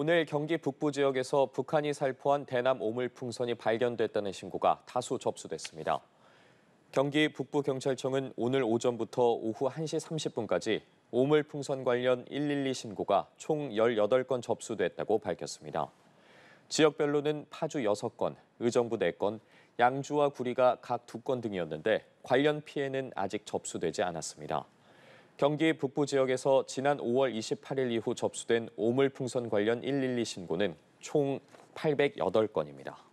오늘 경기 북부 지역에서 북한이 살포한 대남 오물 풍선이 발견됐다는 신고가 다수 접수됐습니다. 경기 북부경찰청은 오늘 오전부터 오후 1시 30분까지 오물 풍선 관련 112 신고가 총 18건 접수됐다고 밝혔습니다. 지역별로는 파주 6건, 의정부 4건, 양주와 구리가 각 2건 등이었는데 관련 피해는 아직 접수되지 않았습니다. 경기 북부 지역에서 지난 5월 28일 이후 접수된 오물 풍선 관련 112 신고는 총 808건입니다.